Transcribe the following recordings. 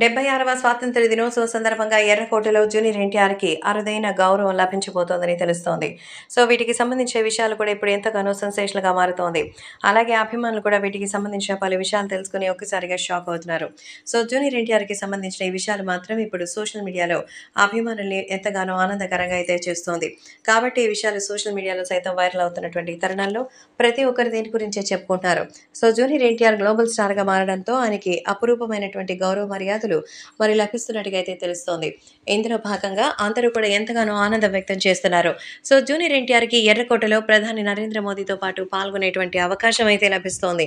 డెబ్బై ఆరవ స్వాతంత్ర దినోత్సవ సందర్భంగా ఎర్రకోటలో జూనియర్ ఎన్టీఆర్కి అరుదైన గౌరవం లభించబోతోందని తెలుస్తోంది సో వీటికి సంబంధించిన విషయాలు కూడా ఇప్పుడు ఎంతగానో గా మారుతోంది అలాగే అభిమానులు కూడా వీటికి సంబంధించిన పలు విషయాలు తెలుసుకుని ఒక్కసారిగా షాక్ అవుతున్నారు సో జూనియర్ కి సంబంధించిన ఈ విషయాలు మాత్రం ఇప్పుడు సోషల్ మీడియాలో అభిమానుల్ని ఎంతగానో ఆనందకరంగా అయితే చేస్తోంది కాబట్టి ఈ విషయాలు సోషల్ మీడియాలో సైతం వైరల్ అవుతున్నటువంటి తరుణాల్లో ప్రతి ఒక్కరు దీని గురించే చెప్పుకుంటున్నారు so junior NTR global star గా మారడంతో ఆయనకి అపురూపమైనటువంటి గౌరవ మర్యాద విద్యార్థులు మరి లభిస్తున్నట్టుగా అయితే తెలుస్తోంది ఇందులో భాగంగా అందరూ కూడా ఎంతగానో ఆనందం వ్యక్తం చేస్తున్నారు సో జూనియర్ కి ఎర్రకోటలో ప్రధాని నరేంద్ర మోదీతో పాటు పాల్గొనేటువంటి అవకాశం అయితే లభిస్తోంది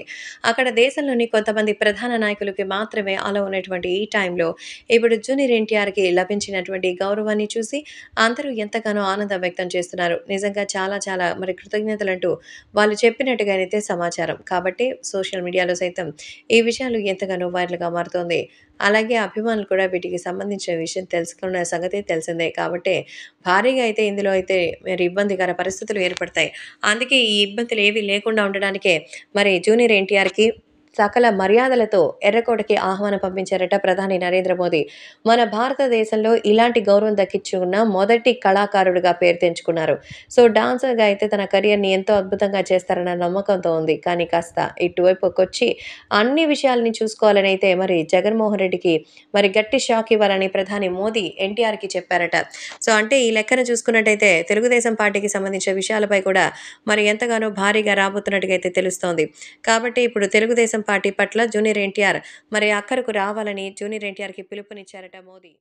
అక్కడ దేశంలోని కొంతమంది ప్రధాన నాయకులకి మాత్రమే అలా ఉన్నటువంటి ఈ టైంలో ఇప్పుడు జూనియర్ ఎన్టీఆర్ కి లభించినటువంటి గౌరవాన్ని చూసి అందరూ ఎంతగానో ఆనందం వ్యక్తం చేస్తున్నారు నిజంగా చాలా చాలా మరి కృతజ్ఞతలంటూ వాళ్ళు చెప్పినట్టుగా అయితే సమాచారం కాబట్టి సోషల్ మీడియాలో సైతం ఈ విషయాలు ఎంతగానో వైరల్గా మారుతోంది అలాగే అలాగే అభిమానులు కూడా వీటికి సంబంధించిన విషయం తెలుసుకున్న సంగతి తెలిసిందే కాబట్టి భారీగా అయితే ఇందులో అయితే మరి ఇబ్బందికర పరిస్థితులు ఏర్పడతాయి అందుకే ఈ ఇబ్బందులు ఏవి లేకుండా ఉండడానికే మరి జూనియర్ ఎన్టీఆర్కి సకల మర్యాదలతో ఎర్రకోటకి ఆహ్వానం పంపించారట ప్రధాని నరేంద్ర మోదీ మన భారతదేశంలో ఇలాంటి గౌరవం దక్కించుకున్న మొదటి కళాకారుడిగా పేరు తెంచుకున్నారు సో డాన్సర్గా అయితే తన కెరియర్ని ఎంతో అద్భుతంగా చేస్తారన్న నమ్మకంతో ఉంది కానీ కాస్త ఇటువైపుకొచ్చి వచ్చి అన్ని విషయాలని చూసుకోవాలని అయితే మరి జగన్మోహన్ రెడ్డికి మరి గట్టి షాక్ ఇవ్వాలని ప్రధాని మోదీ ఎన్టీఆర్కి చెప్పారట సో అంటే ఈ లెక్కన చూసుకున్నట్టయితే తెలుగుదేశం పార్టీకి సంబంధించిన విషయాలపై కూడా మరి ఎంతగానో భారీగా రాబోతున్నట్టుగా అయితే తెలుస్తోంది కాబట్టి ఇప్పుడు తెలుగుదేశం పార్టీ పట్ల జూనియర్ ఎన్టీఆర్ మరి అక్కరకు రావాలని జూనియర్ ఎన్టీఆర్కి పిలుపునిచ్చారట మోదీ